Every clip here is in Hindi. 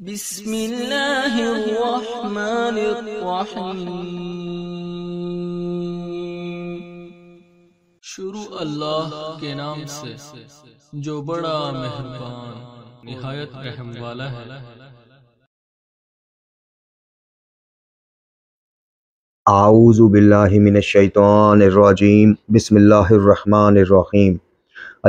بسم الله الرحمن الرحيم शुरू अल्लाह के नाम से जो बड़ा मेहरबान निहायत रहम वाला है आऊज़ुबिल्लिमिनशैतानरजीम बसमिल्लर रहीम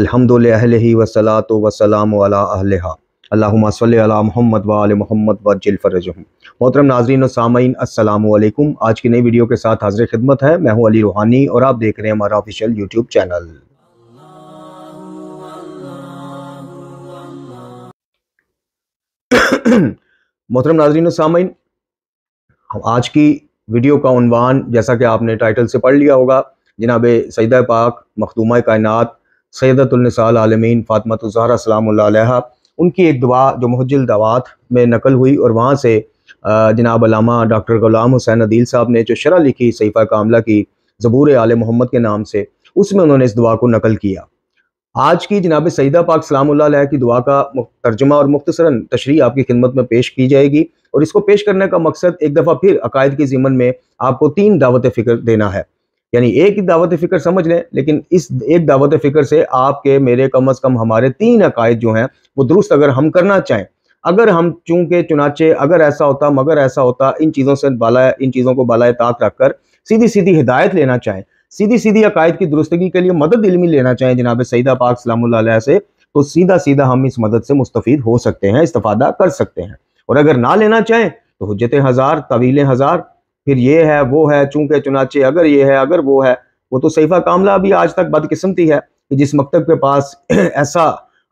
अलहमदिल्ला वसलात वसलाम अला अहलहा अल्लाहुम्मा सल अला मोहम्मद वाल मोहम्मद वजिल फ़रजहम मोहतरम नाजरीन सामीन असलकुम आज की नई वीडियो के साथ हाजिर खिदमत है मैं हूँ अली रूहानी और आप देख रहे हैं हमारा ऑफिशियल यूट्यूब चैनल मोहतरम नाजरीन सामीन आज की वीडियो का उनवान जैसा कि आपने टाइटल से पढ़ लिया होगा जनाब सैद पाक मखदूमा कायनत सैदतुलनसाल आलमीन फ़ातमत ज़हरा सलाम उनकी एक दवा जो महजिल दवात में नकल हुई और वहाँ से जनाब अलामा डॉक्टर गुलाम हुसैन अदील साहब ने जो शरह लिखी सईफ़ा कामला की ज़बूर आल मोहम्मद के नाम से उसमें उन्होंने इस दुआ को नकल किया आज की जनाब सईदा पाक सलाम की दुआ का तर्जमा और मुख्तसरा तशरी आपकी खिदमत में पेश की जाएगी और इसको पेश करने का मकसद एक दफ़ा फिर अकायद के ज़िमन में आपको तीन दावत फ़िक्र देना है यानी एक ही दावत फ़िक्र समझ लें लेकिन इस एक दावत फ़िक्र से आपके मेरे कम अज़ कम हमारे तीन अकायद जो हैं वो दुरुस्त अगर हम करना चाहें अगर हम चूंकि चुनाचे अगर ऐसा होता मगर ऐसा होता इन चीज़ों से बाला इन चीज़ों को बालाए ताक रख कर सीधी सीधी हिदायत लेना चाहें सीधी सीधी अकायद की दुरुस्तगी के लिए मदद इलमी लेना चाहें जनाब सईदा पाक सलाम से तो सीधा सीधा हम इस मदद से मुस्तफ़ हो सकते हैं इस्तफ़ादा कर सकते हैं और अगर ना लेना चाहें तो हजत हज़ार तवीलें हज़ार फिर ये है वो है चूंकि चुनाचे अगर ये है अगर वो है वो तो सैफा कामला भी आज तक बदकिस्मती है कि जिस मकतब के पास ऐसा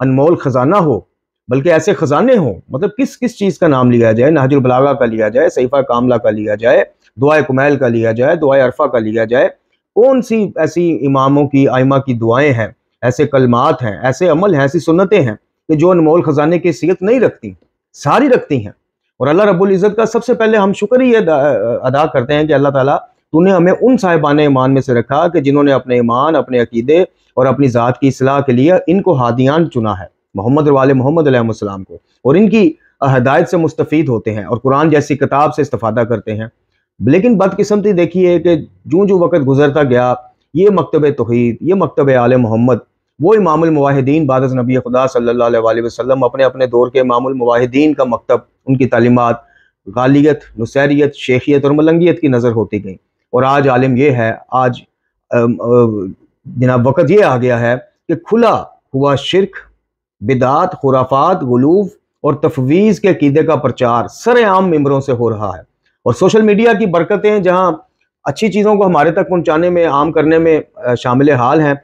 अनमोल ख़जाना हो बल्कि ऐसे ख़जाने हों मतलब किस किस चीज़ का नाम लिया जाए नहजुलबलागा का लिया जाए सैफा कामला का लिया जाए दुआ कुमैल का लिया जाए दुआ अरफा का लिया जाए कौन सी ऐसी इमामों की आयमा की दुआएं हैं ऐसे कलमात हैं ऐसे अमल हैं ऐसी सुनतें हैं कि जो अनमोल ख़जाने की सीत नहीं रखती सारी रखती हैं और अल्लाह रब्बुल इज़्ज़त का सबसे पहले हम शुक्र ही अदा करते हैं कि अल्लाह ताला तूने हमें उन साहिबान ईमान में से रखा कि जिन्होंने अपने ईमान अपने अकीदे और अपनी ज़ात की असलाह के लिए इनको हादियान चुना है मोहम्मद वाले मोहम्मद अलैहिस्सलाम को और इनकी हदायत से मुस्तफ़ होते हैं और कुरान जैसी किताब से इस्तादा करते हैं लेकिन बदकिस्मती देखिए कि जो जो वक्त गुजरता गया ये मकतब तोहद ये मकतब आल मोहम्मद वो मुवाहिदीन बाद नबी खुदा सल्ला वसल्लम अपने अपने दौर के मुवाहिदीन का मकतब उनकी तालीमत गालियत नुसैरियत शेखियत और मलंगियत की नज़र होती गई और आज आलम यह है आज जनाब वक़्त ये आ गया है कि खुला हुआ शिरक बिदात खुराफात गलूफ और तफवीज़ के कीदे का प्रचार सरेआम मम्बरों से हो रहा है और सोशल मीडिया की बरकतें जहाँ अच्छी चीज़ों को हमारे तक पहुँचाने में आम करने में शामिल हाल हैं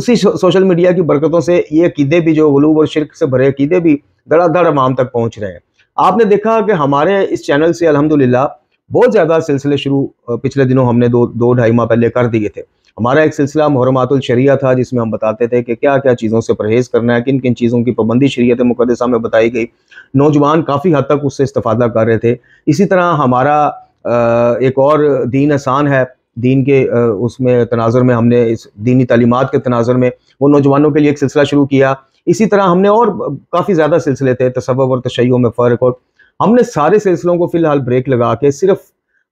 उसी सोशल मीडिया की बरकतों से ये अकीदे भी जो गलूब और शिरक से भरे अकीदे भी धड़ाधड़ आवाम तक पहुँच रहे हैं आपने देखा कि हमारे इस चैनल से अल्हम्दुलिल्लाह बहुत ज़्यादा सिलसिले शुरू पिछले दिनों हमने दो दो ढाई माह पहले कर दिए थे हमारा एक सिलसिला मोहरमातुल शरिया था जिसमें हम बताते थे कि क्या क्या चीज़ों से परहेज़ करना है किन किन चीज़ों की पाबंदी शरीत मुकदसा में बताई गई नौजवान काफ़ी हद तक उससे इस्ता कर रहे थे इसी तरह हमारा एक और दीन आसान है दीन के उसमें तनाजर में हमने इस दीनी तलीमत के तनाजर में वो नौजवानों के लिए एक सिलसिला शुरू किया इसी तरह हमने और काफ़ी ज़्यादा सिलसिले थे तसवव और तशैयों में फ़र्क और हमने सारे सिलसिलों को फ़िलहाल ब्रेक लगा के सिर्फ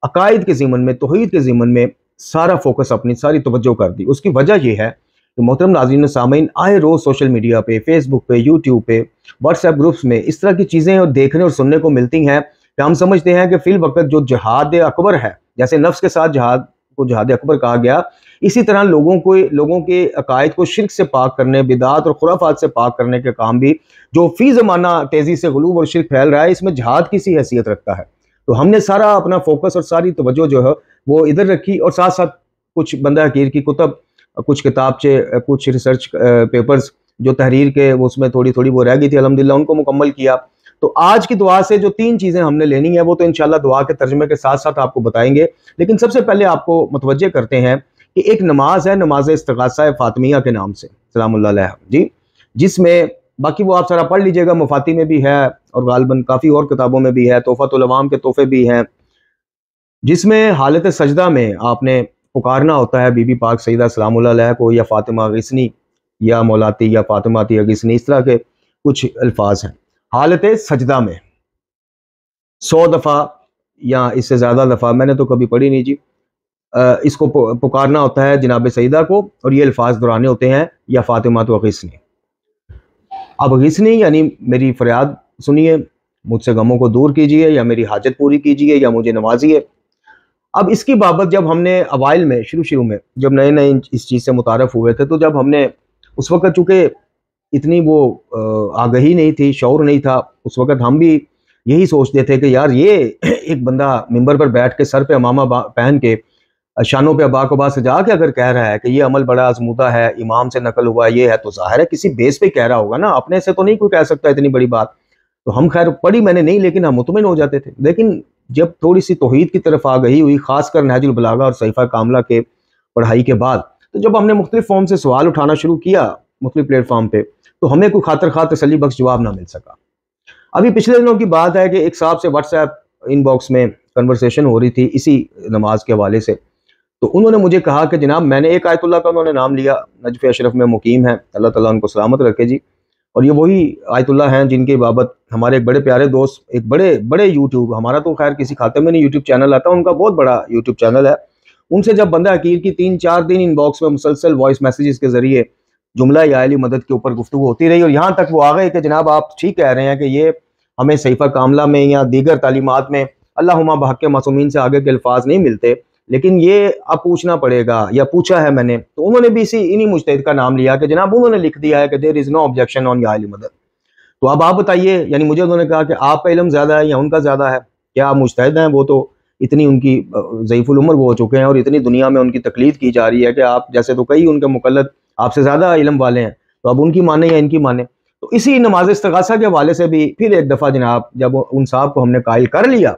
अकायद के ज़िमन में तोहैद के ज़िमन में सारा फोकस अपनी सारी तोज्जो कर दी उसकी वजह यह है कि मोहतरम नाजीन सामीन आए रोज़ सोशल मीडिया पे फेसबुक पे यूट्यूब पे व्हाट्सएप ग्रुप्स में इस तरह की चीज़ें और देखने और सुनने को मिलती हैं कि हम समझते हैं कि फ़िल वक्त जो जहाद अकबर है जैसे नफ्स के साथ जहाद को जहाद अकबर कहा गया इसी तरह लोगों को लोगों के अकायद को शिरक से पाक करने बिदात और खुराफात से पाक करने के काम भी जो फ़ी ज़माना तेज़ी से गलूब और शिरक फैल रहा है इसमें जहाद की सी हैसियत रखता है तो हमने सारा अपना फोकस और सारी तोज्जो जो है वो इधर रखी और साथ साथ कुछ बंदा हकीर की कुतब कुछ किताबचे कुछ रिसर्च पेपर्स जो तहरीर के उसमें थोड़ी थोड़ी वो रह गई थी अलहमदिल्ला उनको मुकम्मल किया तो आज की दुआ से जो तीन चीज़ें हमने लेनी है वो तो इनशाला दुआ के तर्जमे के साथ साथ आपको बताएंगे लेकिन सबसे पहले आपको मतवजह करते हैं कि एक नमाज है नमाज इसतगासा फातमिया के नाम से सलाम जी जिसमें बाकी वो आप सारा पढ़ लीजिएगा मुफाती में भी है और गालबन काफ़ी और किताबों में भी है तोहफ़तवाम के तोहफे भी हैं जिसमें हालत सजदा में आपने पुकारना होता है बीबी पाक सईदा सलाम को या फ़ातिमा गिसनी या मौलाती या फ़ातिमाती गिसनी इस तरह के कुछ अल्फाज हैं हालत सजदा में सौ दफ़ा या इससे ज़्यादा दफ़ा मैंने तो कभी पढ़ी नहीं जी आ, इसको पुकारना होता है जनाब सईदा को और ये अल्फाज दोहराने होते हैं या फ़ातिमा तो गीसनी अब गीसनी यानी मेरी फरियाद सुनिए मुझसे गमों को दूर कीजिए या मेरी हाजत पूरी कीजिए या मुझे नवाजिए अब इसकी बाबत जब हमने अवाइल में शुरू शुरू में जब नए नए इस चीज़ से मुतारफ़ हुए थे तो जब हमने उस वक्त चूँकि इतनी वो आगही नहीं थी शौर नहीं था उस वक़्त हम भी यही सोचते थे कि यार ये एक बंदा मेम्बर पर बैठ के सर पे अमामा पहन के शानों पे अबाकबा सजा के अगर कह रहा है कि ये अमल बड़ा आजमूदा है इमाम से नकल हुआ ये है तो ज़ाहिर है किसी बेस पे कह रहा होगा ना अपने से तो नहीं कोई कह सकता इतनी बड़ी बात तो हम खैर पढ़ी मैंने नहीं लेकिन हम मुतमिन हो जाते थे लेकिन जब थोड़ी सी तोहद की तरफ आ गई हुई ख़ासकर नहजुलबलागा और सैफ़ा कामला के पढ़ाई के बाद तो जब हमने मुख्तलिफ़ फॉर्म से सवाल उठाना शुरू किया मुख्तलिफ़ प्लेटफॉर्म पर तो हमें कोई खातर खा तसली बख्श जवाब ना मिल सका अभी पिछले दिनों की बात है कि एक साहब से व्हाट्सएप इनबॉक्स में कन्वर्सेशन हो रही थी इसी नमाज के हवाले से तो उन्होंने मुझे कहा कि जनाब मैंने एक आयतुल्ला का उन्होंने नाम लिया नजफ अशरफ में मुकीम है अल्लाह ताला उनको सलामत रखे जी और ये वही आयतुल्ला हैं जिनके बाबत हमारे एक बड़े प्यारे दोस्त एक बड़े बड़े यूट्यूब हमारा तो खैर किसी खाते में नहीं यूट्यूब चैनल आता उनका बहुत बड़ा यूट्यूब चैनल है उनसे जब बंदा अकीर की तीन चार दिन इनबॉक्स में मुसलसल वॉइस मैसेज के ज़रिए जुमला याली मदद के ऊपर गुफ्तु होती रही और यहाँ तक वो आ गए कि जनाब आप ठीक कह रहे हैं कि ये हमें सैफा कामला में या दीगर तालीमत में अल्लाह बहक मासूमिन से आगे के अल्फाज नहीं मिलते लेकिन ये अब पूछना पड़ेगा या पूछा है मैंने तो उन्होंने भी इसी इन्हीं मुश्त का नाम लिया कि जनाब उन्होंने लिख दिया है कि there is no objection on याली मदद तो अब आप बताइए यानी मुझे उन्होंने कहा कि आपका इलम ज़्यादा है या उनका ज़्यादा है क्या आप मुश्तद हैं वो तो इतनी उनकी उम्र वो हो चुके हैं और इतनी दुनिया में उनकी तकलीफ़ की जा रही है कि आप जैसे तो कई उनके मुकलत आपसे ज़्यादा इलम वाले हैं तो अब उनकी माने या इनकी माने तो इसी नमाज इस के हवाले से भी फिर एक दफ़ा जनाब जब उन साहब को हमने कायल कर लिया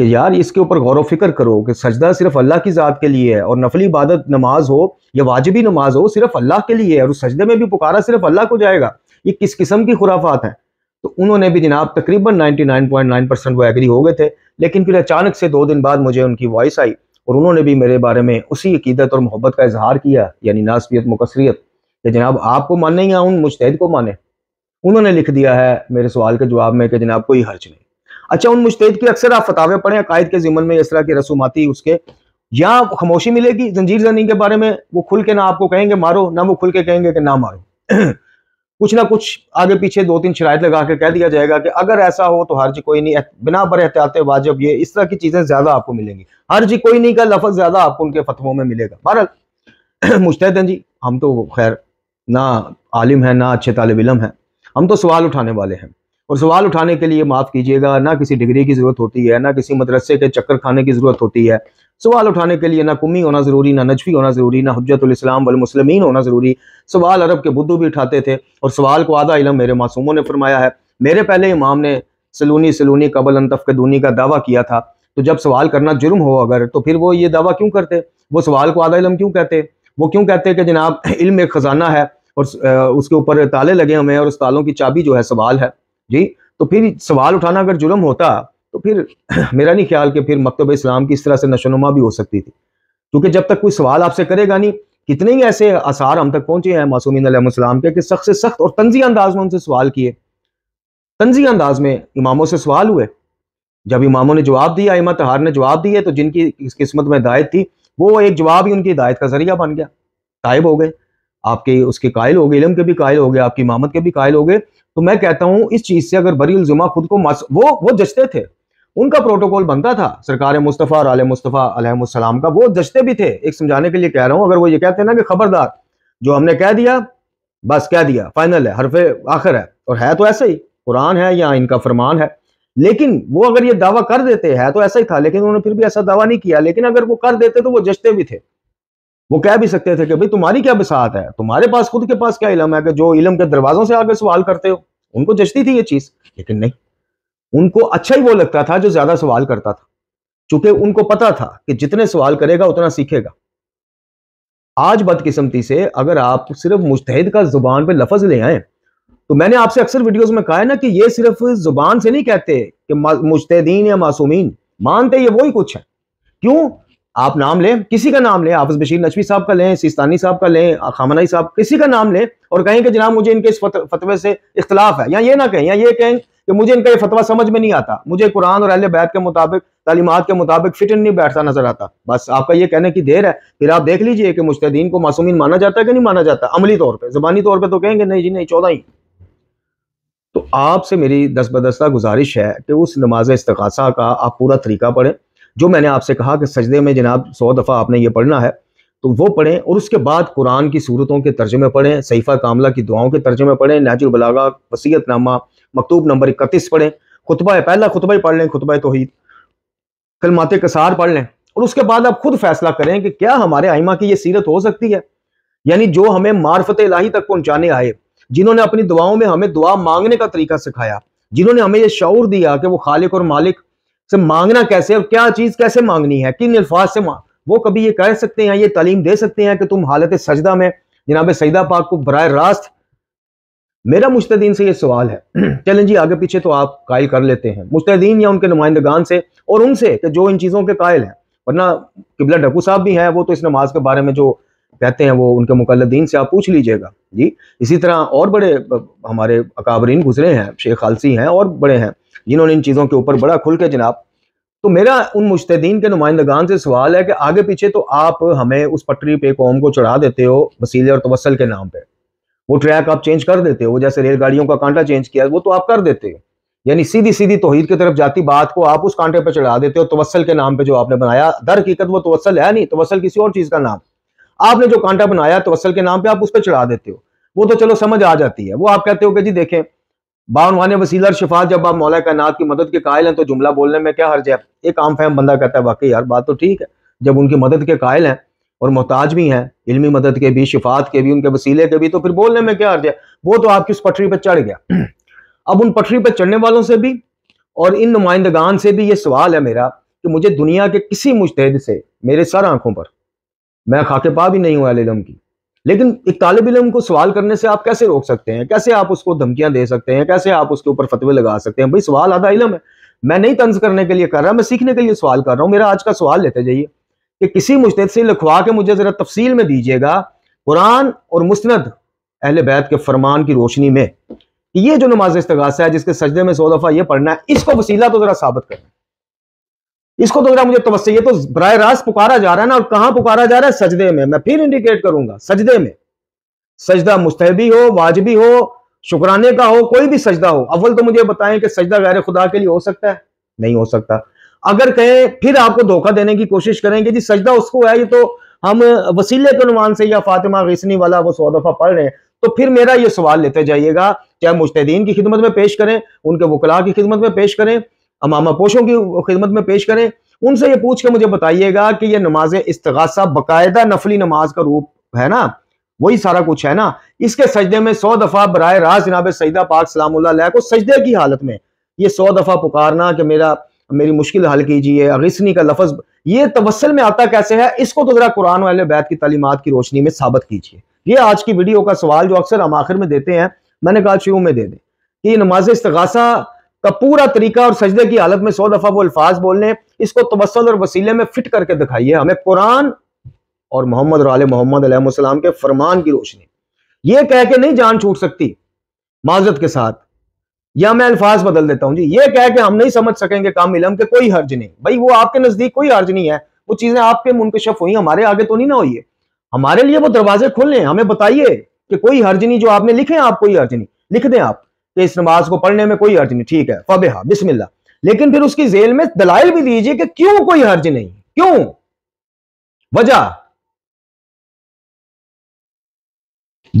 कि यार इसके ऊपर गौर व फिक्र करो कि सजदा सिर्फ अल्लाह की ज़ात के लिए है और नफली इबादत नमाज हो या वाजिबी नमाज हो सिर्फ अल्लाह के लिए है और उस सजदे में भी पुकारा सिर्फ अल्लाह को जाएगा ये किस किस्म की खुराफात हैं तो उन्होंने भी जनाब तकरीबन 99.9 परसेंट वो एग्री हो गए थे लेकिन फिर अचानक से दो दिन बाद मुझे उनकी वॉइस आई और उन्होंने भी मेरे बारे में उसी अकीदत और मोहब्बत का इजहार किया यानी नासबियत मुकसरियत कि जनाब आपको मानने या उन मुश्तद को माने उन्होंने लिख दिया है मेरे सवाल के जवाब में कि जनाब कोई हर्ज नहीं अच्छा उन मुश्तद की अक्सर आप फतावे पढ़े अकायद के जिम्मन में इस तरह की रसूमाती उसके या खामोशी मिलेगी जंजीर जनी के बारे में वो खुल के ना आपको कहेंगे मारो ना वो खुल के कहेंगे कि ना मारो कुछ ना कुछ आगे पीछे दो तीन शराय लगा के कह दिया जाएगा कि अगर ऐसा हो तो हर्ज कोई नहीं बिना बड़े एहतियात वाजब ये इस तरह की चीज़ें ज़्यादा आपको मिलेंगी हर्ज कोई नहीं का लफज ज़्यादा आपको उनके फतवों में मिलेगा बहरहाल हैं जी हम तो खैर ना आलिम है ना अच्छे तालब इलम है हम तो सवाल उठाने वाले हैं और सवाल उठाने के लिए माफ़ कीजिएगा ना किसी डिग्री की ज़रूरत होती है ना किसी मदरसे के चक्कर खाने की ज़रूरत होती है सवाल उठाने के लिए ना कुमी होना ज़रूरी ना नजफी होना ज़रूरी ना हजतलाम वलमसलमिन होना ज़रूरी सवाल अरब के बुद्धू भी उठाते थे और सवाल को आधा इलम मेरे मासूमों ने फरमाया है मेरे पहले इमाम ने सलूनी सलूनी कबल अनतफ़ दूनी का दावा किया था तो जब सवाल करना जुर्म हो अगर तो फिर वो ये दावा क्यों करते वो सवाल को आधा इलम क्यों कहते वो क्यों कहते हैं कि जनाब इल्म एक ख़जाना है और उसके ऊपर ताले लगे हुए हैं और उस तालों की चाबी जो है सवाल है जी तो फिर सवाल उठाना अगर जुर्म होता तो फिर मेरा नहीं ख्याल कि फिर मकतब इस्लाम की इस तरह से नशोनुमा भी हो सकती थी क्योंकि जब तक कोई सवाल आपसे करेगा नहीं कितने ही ऐसे आसार हम तक पहुंचे हैं मासूमिन के कि सख्त से सख्त और तंजी अंदाज में उनसे सवाल किए तंजी अंदाज में इमामों से सवाल हुए जब इमामों ने जवाब दिया इमत तहार ने जवाब दिए तो जिनकी इस किस्मत में हिदायत थी वो एक जवाब ही उनकी हिदायत का जरिया बन गया तायब हो गए आपके उसके कायल हो गए इलम के भी कायल हो गए आपकी इमामत के भी कायल हो गए तो मैं कहता हूँ इस चीज़ से अगर बरी उलजुमा खुद को वो वो जचते थे उनका प्रोटोकॉल बनता था सरकार मुस्तफ़ा और आले मुस्तफ़ा अलहसलाम का वो जश्ते भी थे एक समझाने के लिए कह रहा हूँ अगर वो ये कहते हैं ना कि खबरदार जो हमने कह दिया बस कह दिया फाइनल है हरफे आखिर है और है तो ऐसे ही कुरान है या इनका फरमान है लेकिन वो अगर ये दावा कर देते हैं तो ऐसा ही था लेकिन उन्होंने फिर भी ऐसा दावा नहीं किया लेकिन अगर वो कर देते तो वो जश्ते भी थे वो कह भी सकते थे कि भाई तुम्हारी क्या बिसात है तुम्हारे पास खुद के पास क्या इलम है कि जो इलम के दरवाजों से आगे सवाल करते हो उनको जश्ती थी ये चीज़ लेकिन नहीं उनको अच्छा ही वो लगता था जो ज्यादा सवाल करता था चूंकि उनको पता था कि जितने सवाल करेगा उतना सीखेगा आज बदकिस्मती से अगर आप सिर्फ मुस्तैद का जुबान पर लफज ले आए तो मैंने आपसे अक्सर वीडियोस में कहा है ना कि ये सिर्फ जुबान से नहीं कहते कि मुस्तैदीन या मासूमीन मानते ये वही कुछ है क्यों आप नाम लें किसी का नाम लें आफिस बशीर नचवी साहब का लें सिस्तानी साहब का लें खामनाई साहब किसी का नाम लें और कहें कि जनाब मुझे इनके इस फतवे से इख्तलाफ है या ये ना कहें या ये कहें कि मुझे इनका ये फतवा समझ में नहीं आता मुझे कुरान और अहल बैत के मुताबिक तालीमत के मुताबिक फिट नहीं बैठता नजर आता बस आपका ये कहने की देर है फिर आप देख लीजिए कि मुस्तदीन को मासूमिन माना जाता है कि नहीं माना जाता अमली तौर पर जबानी तौर पर तो कहेंगे नहीं जी नहीं चौदह ही तो आपसे मेरी दस बदस्ता गुजारिश है कि उस नमाज इस्तकासा का आप पूरा तरीका पढ़ें जो मैंने आपसे कहा कि सजदे में जनाब सौ दफ़ा आपने ये पढ़ना है तो वो पढ़ें और उसके बाद कुरान की सूरतों के तर्जमे पढ़ें सईफ़ा कामला की दुआओं के तर्जमे पढ़ें नाजुल बलागा वसीयतनामा मकतूब नंबर इकतीस पढ़े खुतबा है पहला खुतबा ही पढ़ लें खुतबा तोहहीद कलमात कसार पढ़ लें और उसके बाद आप खुद फैसला करें कि क्या हमारे आइमा की ये सीरत हो सकती है यानी जो हमें मार्फत इलाही तक पहुंचाने आए जिन्होंने अपनी दुआओं में हमें दुआ मांगने का तरीका सिखाया जिन्होंने हमें ये शौर दिया कि वो खालिक और मालिक से मांगना कैसे और क्या चीज़ कैसे मांगनी है किन अल्फाज से वो कभी ये कह सकते हैं ये तालीम दे सकते हैं कि तुम हालत सजदा में जनाब सईदा पाक को बर रास्त मेरा मुश्तदीन से ये सवाल है चलें जी आगे पीछे तो आप कायल कर लेते हैं मुश्तदीन या उनके नुमाइंदगान से और उनसे कि जो इन चीज़ों के कायल हैं वरना किबला डकू साहब भी हैं वो तो इस नमाज के बारे में जो कहते हैं वो उनके मुकलदीन से आप पूछ लीजिएगा जी इसी तरह और बड़े हमारे अकाबरीन गुजरे हैं शेख खालसी हैं और बड़े हैं जिन्होंने इन चीज़ों के ऊपर बड़ा खुल के जनाब तो मेरा उन मुश्तदीन के नुमाइंदगान से सवाल है कि आगे पीछे तो आप हमें उस पटरी पे कौम को चढ़ा देते हो वसीले और तवसल के नाम पर वो ट्रैक आप चेंज कर देते हो जैसे रेलगाड़ियों का कांटा चेंज किया वो तो आप कर देते हो यानी सीधी सीधी तोहिर की तरफ जाती बात को आप उस कांटे पर चढ़ा देते हो तवसल के नाम पर जो आपने बनाया दर हकीकत वो तवसल है नहीं तवसल किसी और चीज़ का नाम आपने जो कांटा बनाया तवसल के नाम पर आप उस पर चढ़ा देते हो वो तो चलो समझ आ जाती है वो आप कहते हो कि जी देखें बानवान वसीला और शिफात जब आप मौला कायनात की मदद के कायल हैं तो जुमला बोलने में क्या हर्ज है एक आम फैम बंदा कहता है वाकई यार बात तो ठीक है जब उनकी मदद के कायल हैं और मोहताज भी हैं इलमी मदद के भी शिफात के भी उनके वसीले के भी तो फिर बोलने में क्या अर्ज है वो तो आपकी उस पटरी पर चढ़ गया अब उन पटरी पर चढ़ने वालों से भी और इन नुमाइंदगान से भी ये सवाल है मेरा कि मुझे दुनिया के किसी मुश्तद से मेरे सर आंखों पर मैं खाके पा भी नहीं हुआ इलम की लेकिन एक तालब इलम को सवाल करने से आप कैसे रोक सकते हैं कैसे आप उसको धमकियां दे सकते हैं कैसे आप उसके ऊपर फतवे लगा सकते हैं भाई सवाल आधा इलम है मैं नहीं तंज करने के लिए कर रहा मैं सीखने के लिए सवाल कर रहा हूँ मेरा आज का सवाल लेते जाइए कि किसी मुश्तद से लिखवा के मुझे ज़रा तफसील में दीजिएगा कुरान और मुस्ंद अहल बैत के फरमान की रोशनी में ये जो नमाज इस्तगासा है जिसके सजदे में सौ दफ़ा ये पढ़ना है इसको वसीला तो ज़रा साबित करना इसको तो जरा मुझे तवस्से ये तो बर रास्त पुकारा जा रहा है ना और कहाँ पुकारा जा रहा है सजदे में मैं फिर इंडिकेट करूंगा सजदे में सजदा मुस्तहबी हो वाजबी हो शुक्राने का हो कोई भी सजदा हो अव्वल तो मुझे बताएं कि सजदा गैर खुदा के लिए हो सकता है नहीं हो सकता अगर कहें फिर आपको धोखा देने की कोशिश करेंगे जी सजदा उसको है ये तो हम वसीले के नुमान से या फातिमा गिसनी वाला वो सौ दफा पढ़ रहे हैं तो फिर मेरा ये सवाल लेते जाइएगा चाहे मुश्तदीन की खिदमत में पेश करें उनके वकला की खिदमत में पेश करें अमामा पोशों की खिदमत में पेश करें उनसे ये पूछ के मुझे बताइएगा कि ये नमाज इस्तगासा बाकायदा नफली नमाज का रूप है ना वही सारा कुछ है ना इसके सजदे में सौ दफा बरए राज जनाब सईदा पाक सलाम को सजदे की हालत में ये सौ दफा पुकारना कि मेरा मेरी मुश्किल हल कीजिए अगिसनी का लफज ये तवसल में आता कैसे है इसको तो जरा कुरान वाले बैत की तलीमत की रोशनी में साबित कीजिए ये आज की वीडियो का सवाल जो अक्सर हम आखिर में देते हैं मैंने कहा शुरू में दे दें कि नमाज इस्तगासा का पूरा तरीका और सजदे की हालत में सौ दफा वो अल्फाज बोलने इसको तवसल और वसीले में फिट करके दिखाइए हमें कुरान और मोहम्मद और मोहम्मद के फरमान की रोशनी ये कह के नहीं जान छूट सकती माजरत के साथ या मैं अल्फाज बदल देता हूं जी ये कह के हम नहीं समझ सकेंगे काम इलम के कोई हर्ज नहीं भाई वो आपके नजदीक कोई हर्ज नहीं है वो चीजें आपके मुनकशफ हुई हमारे आगे तो नहीं ना हुई है हमारे लिए वो दरवाजे खुले हैं हमें बताइए कि कोई हर्ज नहीं जो आपने लिखे आप कोई हर्ज नहीं लिख दें आप कि इस नमाज को पढ़ने में कोई हर्ज नहीं ठीक है फबेहा बिस्मिल्ला लेकिन फिर उसकी जेल में दलाइल भी दीजिए कि क्यों कोई हर्ज नहीं क्यों वजह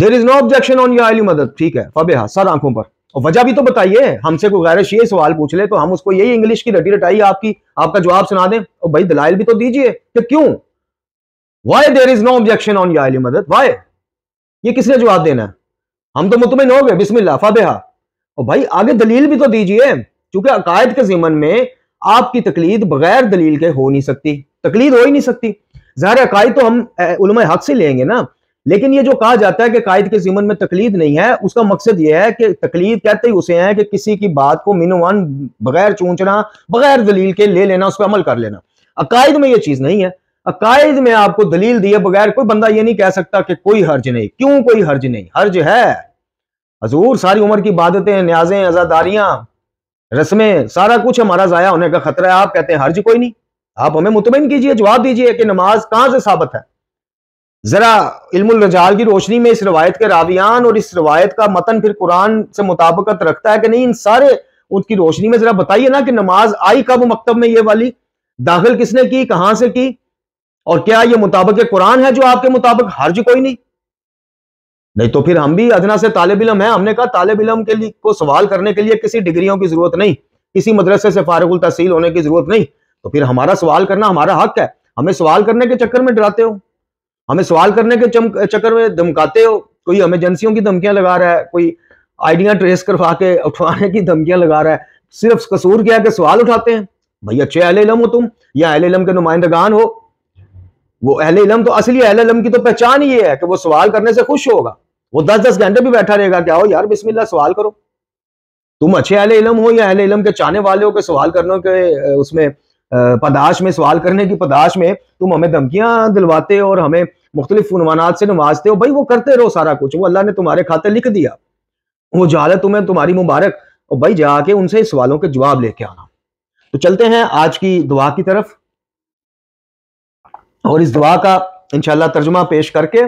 there is no objection on यू मदद ठीक है फबेहा सर आंखों पर और वजह भी तो बताइए हमसे कोई गैर ये सवाल पूछ ले तो हम उसको यही इंग्लिश की रटी रटाई आपकी आपका जवाब सुना दें और भाई दलाइल भी तो दीजिए कि क्यों why there is no objection on या मदद वाई ये किसने जवाब देना है हम तो मुतमिन हो गए बिस्मिल्ला फाबेहा और भाई आगे दलील भी तो दीजिए क्योंकि अकायद के जिमन में आपकी तकलीद बगैर दलील के हो नहीं सकती तकलीद हो ही नहीं सकती ज़ाहिर अकायद तो हम उलमा हक से लेंगे ना लेकिन ये जो कहा जाता है कि कायद के जीवन में तकलीद नहीं है उसका मकसद ये है कि तकलीद कहते ही उसे है कि किसी की बात को मिनोवान बगैर चूंचना बगैर दलील के ले लेना उस पर अमल कर लेना अकायद में ये चीज नहीं है अकायद में आपको दलील दिए बगैर कोई बंदा ये नहीं कह सकता कि कोई हर्ज नहीं क्यों कोई हर्ज नहीं हर्ज है हजूर सारी उम्र की बादतें न्याजें आजादारियां रस्में सारा कुछ हमारा जाया होने का खतरा है आप कहते हैं हर्ज कोई नहीं आप हमें मुतमिन कीजिए जवाब दीजिए कि नमाज कहां से साबित है જરા ઇલમુલ રિજાલની રોશની મે ઇસ રવાયત કે રાવિયાન ઓર ઇસ રવાયત કા મતન ફિર કુરાન સે મુતાબકત રખતા હૈ કે નહીં ઇન سارے ઉસકી રોશની મે જરા બતાઈએ ના કે નમાઝ આઈ કબ મકતબ મે યે વાલી દાખિલ કિસને કી કહા સે કી ઓર ક્યા યે મુતાબક કુરાન હૈ જો આપકે મુતાબક હર જ કોઈ નહીં નહીં તો ફિર હમ ભી અજના સે તાલેબુલ ઇલમ હૈ હમને કહા તાલેબુલ ઇલમ કે લિયે કો સવાલ karne કે લિયે કિસી ડિગ્રીઓ કી જરૂરત નહીં કિસી મદરેસે સે ફારિગુલ તહસીલ હોને કી જરૂરત નહીં તો ફિર હમારા સવાલ karna હમારા હક હૈ હમે સવાલ karne કે ચક્કર મે ડરાતે હો हमें सवाल करने के चक्कर में धमकाते हो कोई हमें एजेंसियों की धमकियां लगा रहा है कोई आइडिया ट्रेस करवा के उठवाने की धमकियां लगा रहा है सिर्फ कसूर क्या है कि सवाल उठाते हैं भाई अच्छे अहल इलम हो तुम या अहल इलम के नुमाइंदगान हो वो अहल इलम तो असली अहल इलम की तो पहचान ये है कि वो सवाल करने से खुश होगा वो दस दस घंटे भी बैठा रहेगा क्या हो यार बिस्मिल्लाह सवाल करो तुम अच्छे अहल इलम हो या अहल इलम के चाहने वाले हो के सवाल करने के उसमें पदाश में सवाल करने की पदाश में तुम हमें धमकियां दिलवाते हो और हमें मुख्तलिफ से नवाजते हो भाई वो करते रहो सारा कुछ वो अल्लाह ने तुम्हारे खाते लिख दिया वो जहालत तुम्हें तुम्हारी मुबारक और भाई जाके उनसे इस सवालों के जवाब लेके आना तो चलते हैं आज की दुआ की तरफ और इस दुआ का इनशाला तर्जुमा पेश करके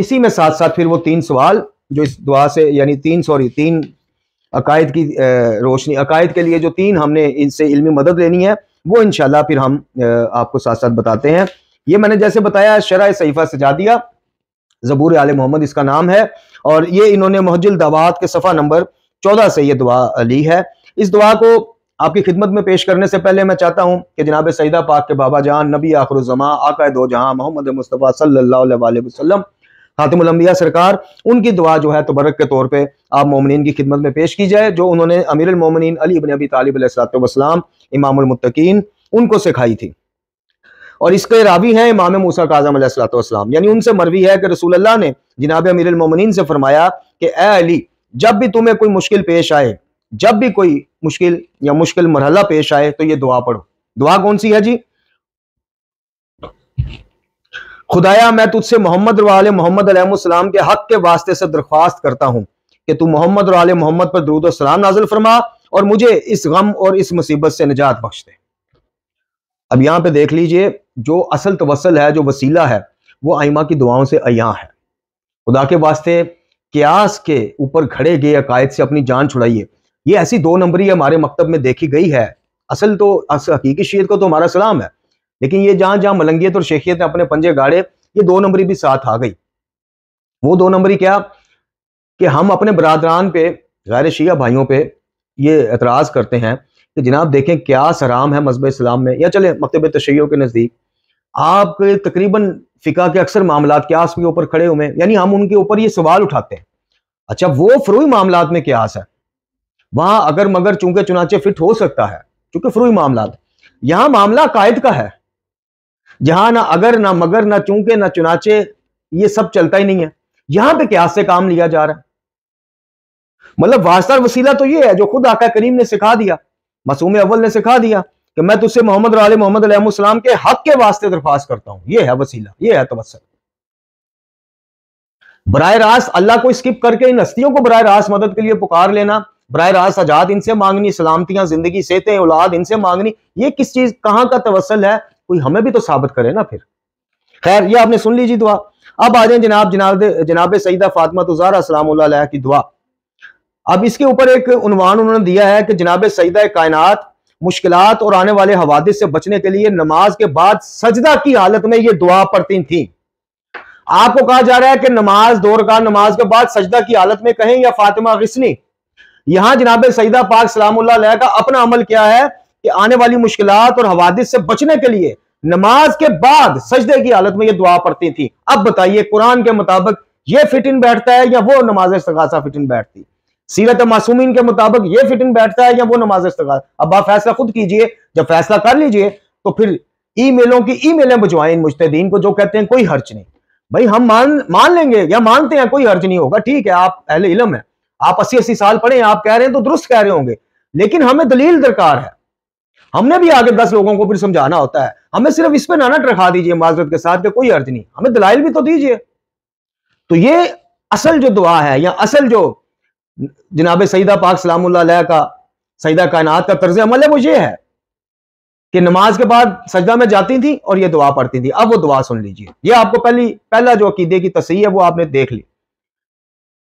इसी में साथ साथ फिर वो तीन सवाल जो इस दुआ से यानी तीन सॉरी तीन अकायद की रोशनी अकायद के लिए जो तीन हमने इनसे इल्मी मदद लेनी है वो इनशाला फिर हम आपको साथ साथ बताते हैं ये मैंने जैसे बताया शरा सईफा जा दिया जबूर आल मोहम्मद इसका नाम है और ये इन्होंने महजुल दवात के सफ़ा नंबर चौदह से ये दुआ ली है इस दुआ को आपकी खिदमत में पेश करने से पहले मैं चाहता हूँ कि जनाब सईदा पाक के बाबा जान नबी आखरुजमा जमा दो जहाँ मोहम्मद मुस्तफ़ा सल्ला वसलम हातिमलम्बिया सरकार उनकी दुआ जो है तबरक तो के तौर पर आप मोमिन की खिदमत में पेश की जाए जो उन्होंने अमीर अमीरमिन अली इबन अबी तालिब वसलाम इमामुलमतकीन उनको सिखाई थी और इसके रावी हैं इमाम मूसा काजम सलाम यानी उनसे मरवी है कि रसूल अल्लाह ने अमीर अमीरमिन से फरमाया कि ए अली जब भी तुम्हें कोई मुश्किल पेश आए जब भी कोई मुश्किल या मुश्किल मरहला पेश आए तो ये दुआ पढ़ो दुआ कौन सी है जी खुदाया मैं तुझसे मोहम्मद वाले मोहम्मद अलैहिस्सलाम के हक के वास्ते से दरख्वास्त करता हूं कि तू मोहम्मद और आल मोहम्मद पर दरूद सलाम नाजिल फरमा और मुझे इस गम और इस मुसीबत से निजात बख्श दे अब यहाँ पे देख लीजिए जो असल तवसल है जो वसीला है वो आइमा की दुआओं से अया है खुदा के वास्ते क्यास के ऊपर खड़े गए अकायद से अपनी जान छुड़ाइए ये ऐसी दो नंबरी हमारे मकतब में देखी गई है असल तो अस हकीकी शीत को तो हमारा सलाम है लेकिन ये जहाँ जहाँ मलंगियत और शेखियत ने अपने पंजे गाड़े ये दो नंबरी भी साथ आ गई वो दो नंबरी क्या कि हम अपने बरदरान पे गैर शिया भाइयों पे ये एतराज़ करते हैं कि जनाब देखें क्या सराम है मजहब इस्लाम में या चले मकतब तशैयों के नज़दीक आप तकरीबन फ़िका के अक्सर मामला क्यास के ऊपर खड़े हुए हैं यानी हम उनके ऊपर ये सवाल उठाते हैं अच्छा वो फ़रूई मामला में क्यास है वहाँ अगर मगर चूंकि चुनाचे फिट हो सकता है चूंकि फ़रूई मामला यहाँ मामला कायद का है जहाँ ना अगर ना मगर ना चूंके ना चुनाचे ये सब चलता ही नहीं है यहाँ पे क्यास से काम लिया जा रहा है मतलब वास्तव वसीला तो ये है जो खुद आका करीम ने सिखा दिया मसूम अव्वल ने सिखा दिया कि मैं तुझसे मोहम्मद मोहम्मद के हक के वास्ते दरख्वास्त करता हूं यह है वसीला यह है तबसल बर रास्त अल्लाह को स्किप करके इन हस्तियों को बर रास्त मदद के लिए पुकार लेना बर रास्त आजाद इनसे मांगनी सलामतियां जिंदगी सेहतें औलाद इनसे मांगनी ये किस चीज कहाँ का तवसल है कोई हमें भी तो साबित करे ना फिर खैर ये आपने सुन लीजिए दुआ अब आ जाए जनाब जनाब जनाब सईदा फातमा तुजार तो सलाम की दुआ अब इसके ऊपर एक उनवान उन्होंने दिया है कि जनाब सजदा कायनात मुश्किल और आने वाले हवादिस से बचने के लिए नमाज के बाद सजदा की हालत में ये दुआ पढ़ती थी आपको कहा जा रहा है कि नमाज दौर का नमाज के बाद सजदा की हालत में कहें या फातिमा गसनी यहां जनाब सईदा पाक सलाम का अपना अमल क्या है कि आने वाली मुश्किल और हवादिस से बचने के लिए नमाज के बाद सजदे की हालत में यह दुआ पढ़ती थी अब बताइए कुरान के मुताबिक ये फिट इन बैठता है या वो नमाज सगासा फिट इन बैठती सीरत मासूमीन के मुताबिक ये फिट इन बैठता है या वो नमाज इस्तगाल अब आप फैसला खुद कीजिए जब फैसला कर लीजिए तो फिर ई मेलों की ई मेलें बुझवाएं इन मुश्तदीन को जो कहते हैं कोई हर्च नहीं भाई हम मान मान लेंगे या मानते हैं कोई हर्ज नहीं होगा ठीक है आप अहले इलम है आप अस्सी अस्सी साल पढ़े आप कह रहे हैं तो दुरुस्त कह रहे होंगे लेकिन हमें दलील दरकार है हमने भी आगे दस लोगों को फिर समझाना होता है हमें सिर्फ इस पर नानट रखा दीजिए माजरत के साथ के कोई अर्ज नहीं हमें दलाइल भी तो दीजिए तो ये असल जो दुआ है या असल जो जनाब सईदा पाक सलाम का सईदा कायनात का तर्ज अमल है वो ये है कि नमाज के बाद सजदा में जाती थी और ये दुआ पढ़ती थी अब वो दुआ सुन लीजिए ये आपको पहली पहला जो अकीदे की तस्ह है वो आपने देख ली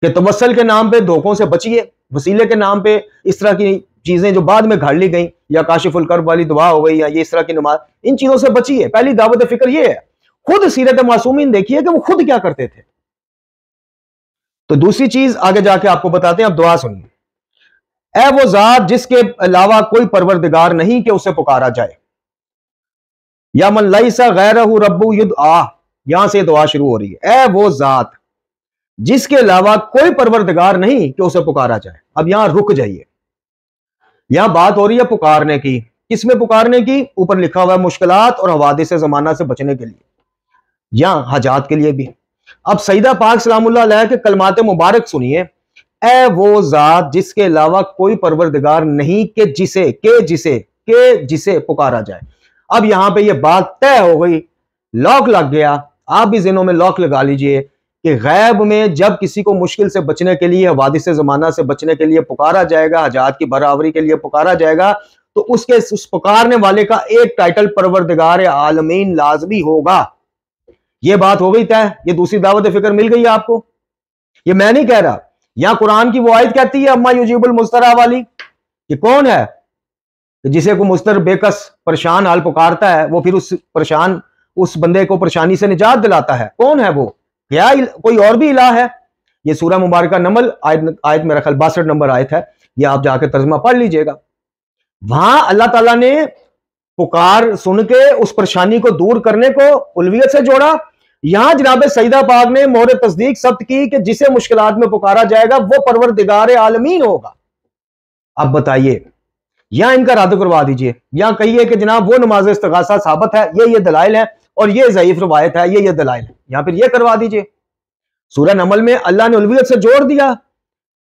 कि तबसल के नाम पे धोखों से बचिए वसीले के नाम पे इस तरह की चीजें जो बाद में घर ली गई या काशिफुल कर्ब वाली दुआ हो गई या ये इस तरह की नमाज इन चीजों से बचिए पहली दावत फिक्र ये है खुद सीरत मासूमिन देखिए कि वो खुद क्या करते थे तो दूसरी चीज आगे जाके आपको बताते हैं आप दुआ सुनिए ए वो जात जिसके अलावा कोई परवरदिगार नहीं कि उसे पुकारा जाए या सा गैर रबू युद्ध आ यहां से दुआ शुरू हो रही है ए वो जात जिसके अलावा कोई परवरदिगार नहीं कि उसे पुकारा जाए अब यहां रुक जाइए यहां बात हो रही है पुकारने की किसमें पुकारने की ऊपर लिखा हुआ है मुश्किलात और हवादे से जमाना से बचने के लिए या हजात के लिए भी अब सईदा पाक सलामुल्ला के कलमात मुबारक सुनिए ए वो जात जिसके अलावा कोई परवरदिगार नहीं के जिसे के जिसे के जिसे पुकारा जाए अब यहां पे ये बात तय हो गई लॉक लग गया आप भी जिनों में लॉक लगा लीजिए कि गैब में जब किसी को मुश्किल से बचने के लिए वादिस जमाना से बचने के लिए पुकारा जाएगा हजात की बराबरी के लिए पुकारा जाएगा तो उसके उस पुकारने वाले का एक टाइटल परवरदिगार आलमीन लाजमी होगा ये बात हो गई तय ये दूसरी दावत फिक्र मिल गई आपको ये मैं नहीं कह रहा यहां कुरान की वो आयत कहती है अम्मा युजीबुल मुस्तरा वाली कि कौन है कि जिसे को मुस्तर बेकस परेशान हाल पुकारता है वो फिर उस परेशान उस बंदे को परेशानी से निजात दिलाता है कौन है वो क्या कोई और भी इला है ये सूरह मुबारक नमल आयत आयत मेरा ख्याल बासठ नंबर आयत है ये आप जाकर तर्जमा पढ़ लीजिएगा वहां अल्लाह तला ने पुकार सुन के उस परेशानी को दूर करने को उलवियत से जोड़ा यहां जनाब सईदाबाद में ने मोहर तस्दीक सब्त की कि जिसे मुश्किल में पुकारा जाएगा वो दिगार आलमीन होगा अब बताइए या इनका रद्द करवा दीजिए या कहिए कि जनाब वो नमाज इस्तगासा साबित है ये ये दलाइल है और ये ज़यीफ रवायत है ये ये दलाइल है या फिर ये करवा दीजिए सूर्य नमल में अल्लाह ने उलवियत से जोड़ दिया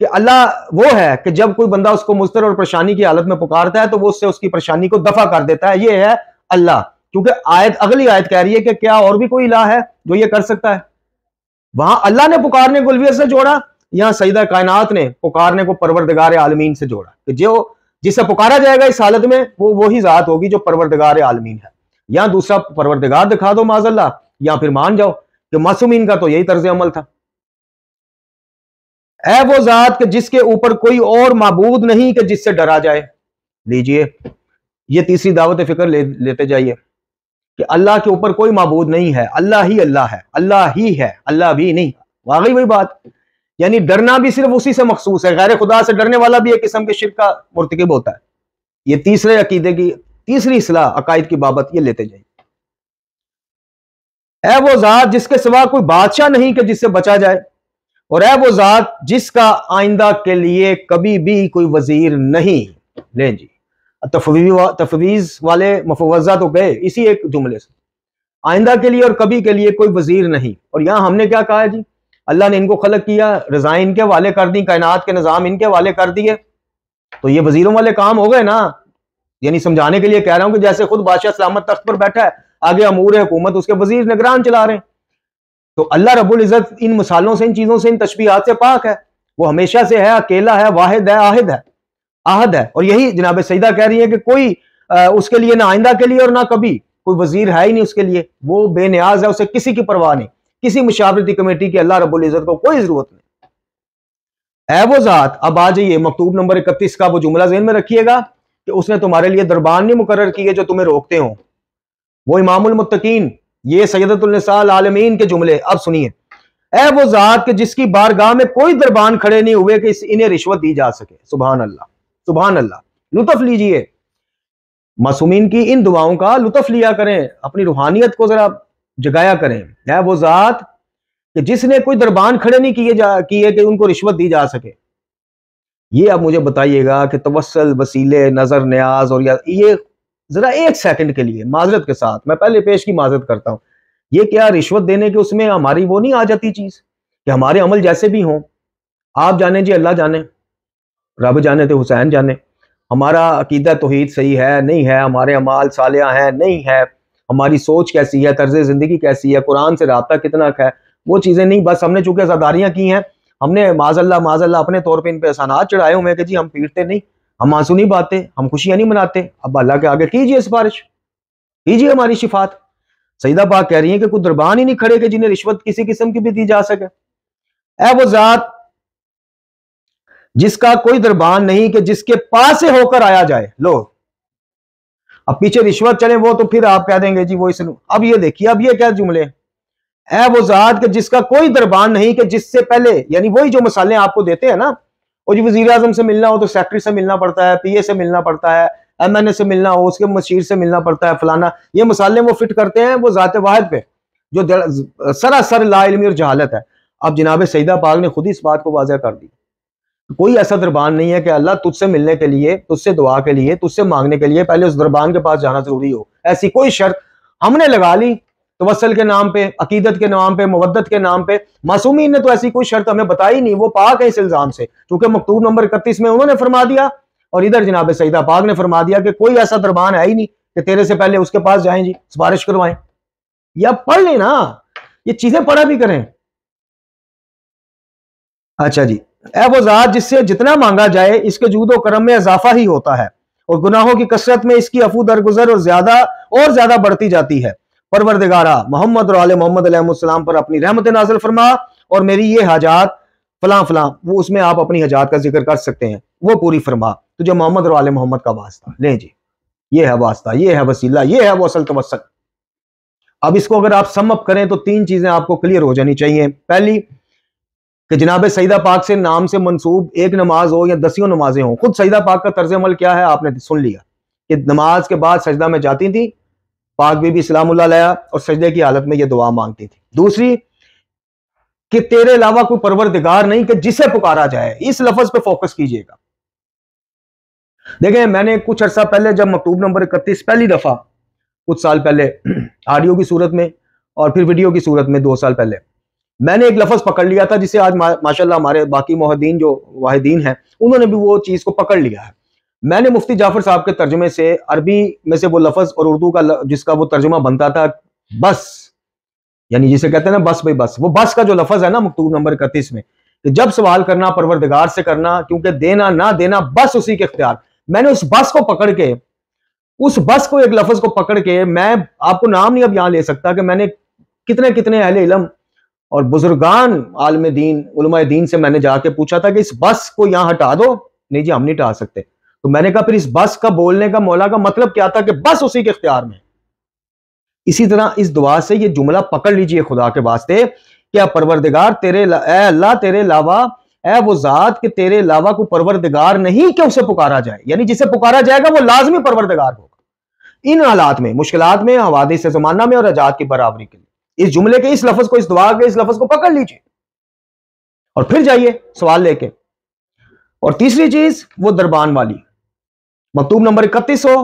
कि अल्लाह वो है कि जब कोई बंदा उसको मुस्तर और परेशानी की हालत में पुकारता है तो वो उससे उसकी परेशानी को दफा कर देता है ये है अल्लाह क्योंकि आयत अगली आयत कह रही है कि क्या और भी कोई ला है जो ये कर सकता है वहां अल्लाह ने पुकारने को अलवियत से जोड़ा यहां सईद कायनात ने पुकारने को परवरदगार आलमीन से जोड़ा कि जो जिसे पुकारा जाएगा इस हालत में वो वही ज़ात होगी जो परवरदगार आलमीन है या दूसरा परवरदगार दिखा दो माजल्ला या फिर मान जाओ कि मासूमीन का तो यही तर्ज अमल था ऐ वो ज़ात के जिसके ऊपर कोई और मबूद नहीं कि जिससे डरा जाए लीजिए ये तीसरी दावत फिक्र ले, लेते जाइए कि अल्लाह के ऊपर कोई मबूद नहीं है अल्लाह ही अल्लाह है अल्लाह ही है अल्लाह भी नहीं वाकई वही बात यानी डरना भी सिर्फ उसी से मखसूस है गैर खुदा से डरने वाला भी एक किस्म के शिर का मरतकब होता है ये तीसरे अकीदे की तीसरी असलाह अकायद की बाबत ये लेते जाए ऐ वो ज़ात जिसके सिवा कोई बादशाह नहीं कि जिससे बचा जाए और ऐ वो ज़ात जिसका आइंदा के लिए कभी भी कोई वजीर नहीं ले जी तफवीज तफवीज वाले मफवजा तो गए इसी एक जुमले से आइंदा के लिए और कभी के लिए कोई वजीर नहीं और यहाँ हमने क्या कहा जी अल्लाह ने इनको खलक किया रजाएं इनके वाले कर दी कायनात के निज़ाम इनके वाले कर दिए तो ये वजीरों वाले काम हो गए ना यानी समझाने के लिए कह रहा हूँ कि जैसे खुद बादशाह सलामत तख्त पर बैठा है आगे अमूर हुकूमत उसके वजीर निगरान चला रहे हैं तो अल्लाह रबुल इज़्ज़त इन मिसालों से इन चीज़ों से इन तशबीहात से पाक है वो हमेशा से है अकेला है वाहिद है आहिद है आहद है और यही जनाब सईदा कह रही है कि कोई आ, उसके लिए ना आइंदा के लिए और ना कभी कोई वजीर है ही नहीं उसके लिए वो बेनियाज है उसे किसी की परवाह नहीं किसी मुशावरती कमेटी की अल्लाह रबुल्जत को कोई जरूरत नहीं है वो ज़ात अब आ जाइए मकतूब नंबर इकतीस का वो जुमला जहन में रखिएगा कि उसने तुम्हारे लिए दरबान नहीं मुकर किए जो तुम्हें रोकते हो वो इमामुलमतकीन ये सैदतुलसाल आलमीन के जुमले अब सुनिए ए वो ज़ात के जिसकी बारगाह में कोई दरबान खड़े नहीं हुए कि इन्हें रिश्वत दी जा सके सुबह अल्लाह सुबहान अल्लाह लुत्फ लीजिए मासूमिन की इन दुआओं का लुत्फ लिया करें अपनी रूहानियत को जरा जगाया करें है वो ज़ात कि जिसने कोई दरबान खड़े नहीं किए जा किए कि उनको रिश्वत दी जा सके ये आप मुझे बताइएगा कि तवसल वसीले नज़र न्याज और या ये ज़रा एक सेकंड के लिए माजरत के साथ मैं पहले पेश की माजरत करता हूं ये क्या रिश्वत देने के उसमें हमारी वो नहीं आ जाती चीज़ कि हमारे अमल जैसे भी हों आप जाने जी अल्लाह जाने रब जाने तो हुसैन जाने हमारा अकीदा तोहद सही है नहीं है हमारे अमाल सालिया हैं नहीं है हमारी सोच कैसी है तर्ज ज़िंदगी कैसी है कुरान से रबता कितना है वो चीज़ें नहीं बस हमने चूँकि आज़ादारियाँ की हैं हमने माजल्ला माजल्ला अपने तौर पर इन पर असानात चढ़ाए हुए हैं कि जी हम पीटते नहीं हम आंसू नहीं बातें हम खुशियाँ नहीं मनाते अब अल्लाह के आगे कीजिए सिफारिश कीजिए हमारी शिफात सईदा बाग कह रही है कि कोई दरबान ही नहीं खड़े कि जिन्हें रिश्वत किसी किस्म की भी दी जा सके ऐ वो ज़ात जिसका कोई दरबान नहीं कि जिसके पास से होकर आया जाए लो अब पीछे रिश्वत चले वो तो फिर आप कह देंगे जी वो इस अब ये देखिए अब ये क्या जुमले है वो जात के जिसका कोई दरबान नहीं कि जिससे पहले यानी वही जो मसाले आपको देते हैं ना वो जी वजीर आजम से मिलना हो तो सेक्रेटरी से मिलना पड़ता है पीए से मिलना पड़ता है एमएनए से मिलना हो उसके मशीर से मिलना पड़ता है फलाना ये मसाले वो फिट करते हैं वो जाते वाहद पे जो सरासर लाइलमी और जहालत है अब जनाब सईदा पाग ने खुद ही इस बात को वाजह कर दी कोई ऐसा दरबान नहीं है कि अल्लाह तुझसे मिलने के लिए तुझसे दुआ के लिए तुझसे मांगने के लिए पहले उस दरबान के पास जाना जरूरी हो ऐसी कोई शर्त हमने लगा ली तवसल के नाम पे अकीदत के नाम पे मवदत के नाम पे मासूमी ने तो ऐसी कोई शर्त हमें बताई नहीं वो पाक है इस इल्ज़ाम से क्योंकि मकतूब नंबर इकतीस में उन्होंने फरमा दिया और इधर जनाब सईदा पाक ने फरमा दिया कि कोई ऐसा दरबान है ही नहीं कि तेरे से पहले उसके पास जाए जी सिफारिश करवाएं या पढ़ लें ना ये चीजें पढ़ा भी करें अच्छा जी ए वो ज़ात जिससे जितना मांगा जाए इसके जूदो करम में इजाफा ही होता है और गुनाहों की कसरत में इसकी अफू दरगुजर और ज्यादा और ज्यादा बढ़ती जाती है परवरदिगारा मोहम्मद और आल मोहम्मद पर अपनी रहमत नाजर फरमा और मेरी ये हाजात फलां फलां वो उसमें आप अपनी हजात का जिक्र कर सकते हैं वो पूरी फरमा तो जो मोहम्मद और आल मोहम्मद का वास्ता ले जी ये है वास्ता ये है वसीला ये है असल तवसल अब इसको अगर आप समअप करें तो तीन चीजें आपको क्लियर हो जानी चाहिए पहली कि जनाब सईदा पाक से नाम से मनसूब एक नमाज हो या दसियों नमाजें हों खुद सईदा पाक का तर्ज अमल क्या है आपने सुन लिया कि नमाज के बाद सजदा में जाती थी पाक बीबी इस्लाम लाया और सजदे की हालत में ये दुआ मांगती थी दूसरी कि तेरे अलावा कोई परवरदिगार नहीं कि जिसे पुकारा जाए इस लफज पे फोकस कीजिएगा देखें मैंने कुछ अरसा पहले जब मकतूब नंबर इकतीस पहली दफा कुछ साल पहले ऑडियो की सूरत में और फिर वीडियो की सूरत में दो साल पहले मैंने एक लफज पकड़ लिया था जिसे आज माशाल्लाह हमारे बाकी मोहदीन जो वाहिदीन हैं उन्होंने भी वो चीज़ को पकड़ लिया है मैंने मुफ्ती जाफर साहब के तर्जुमे से अरबी में से वो लफज और उर्दू का जिसका वो तर्जुमा बनता था बस यानी जिसे कहते हैं ना बस भाई बस वो बस का जो लफज है ना मकतूब नंबर इकतीस में कि जब सवाल करना परवरदिगार से करना क्योंकि देना ना देना बस उसी के अख्तियार मैंने उस बस को पकड़ के उस बस को एक लफज को पकड़ के मैं आपको नाम नहीं अब यहां ले सकता कि मैंने कितने कितने अहले इलम और बुजुर्गान आलम दीन उलमा दीन से मैंने जाके पूछा था कि इस बस को यहाँ हटा दो नहीं जी हम नहीं हटा सकते तो मैंने कहा फिर इस बस का बोलने का मौला का मतलब क्या था कि बस उसी के इख्तियार में इसी तरह इस दुआ से ये जुमला पकड़ लीजिए खुदा के वास्ते क्या परवरदिगार तेरे अल्लाह तेरे अलावा ए वो जात के तेरे अलावा को परवरदिगार नहीं कि उसे पुकारा जाए यानी जिसे पुकारा जाएगा वो लाजमी परवरदिगार होगा इन हालात में मुश्किल में हवादी से जमाना में और आजाद की बराबरी के लिए इस जुमले के इस लफज को इस दुआ के इस लफज को पकड़ लीजिए और फिर जाइए सवाल लेके और तीसरी चीज वो दरबान वाली मकतूब नंबर इकतीस हो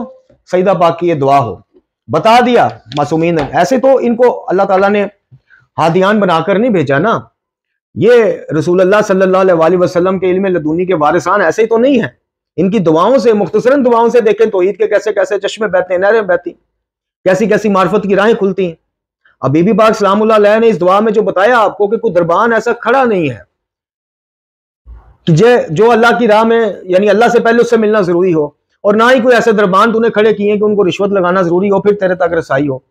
सईदा पाक की ये दुआ हो बता दिया मासूमीन ने ऐसे तो इनको अल्लाह ताला ने हादियान बनाकर नहीं भेजा ना ये रसूल सल्लाम के इलम लदूनी के वारिसान ऐसे ही तो नहीं है इनकी दुआओं से मुख्तसरन दुआओं से देखें तो ईद के कैसे कैसे चश्मे बहते हैं नहरें बहती कैसी कैसी मार्फत की राहें खुलती हैं अभी भी पाक सलामुल्ला ने इस दुआ में जो बताया आपको कि कोई दरबान ऐसा खड़ा नहीं है कि जे जो अल्लाह की राह में यानी अल्लाह से पहले उससे मिलना जरूरी हो और ना ही कोई ऐसे दरबान तूने खड़े किए कि उनको रिश्वत लगाना जरूरी हो फिर तेरे तक रसाई हो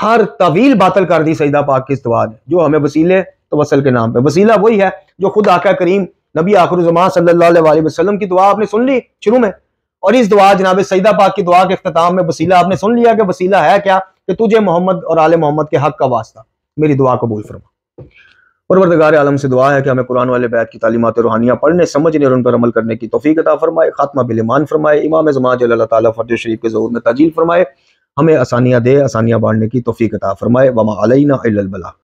हर तवील बातल कर दी सईदा पाक की इस दुआ ने जो हमें वसीले तो वसल के नाम पर वसीला वही है जो खुद आका करीम नबी आखरुजमा सल्ला वसलम की दुआ आपने सुन ली शुरू में और इस दुआ जनाब सईदा पाक की दुआ के अख्ताम में वसीला आपने सुन लिया कि वसीला है क्या कि तुझे मोहम्मद और आल मोहम्मद के हक का वास्ता मेरी दुआ कबूल फरमा परवरदगार आलम से दुआ है कि हमें कुरान वाले बैत की तालीमत रूहानियाँ पढ़ने समझने और उन पर अमल करने की तोफ़ी अता फरमाए खात्मा बिलमान फरमाए इमाम जमाज अल्लाह फर्ज शरीफ के जहूर में तजील फरमाए हमें आसानियाँ दे आसानियाँ बांटने की तोफ़ी अता फरमाए वमा अलैना बला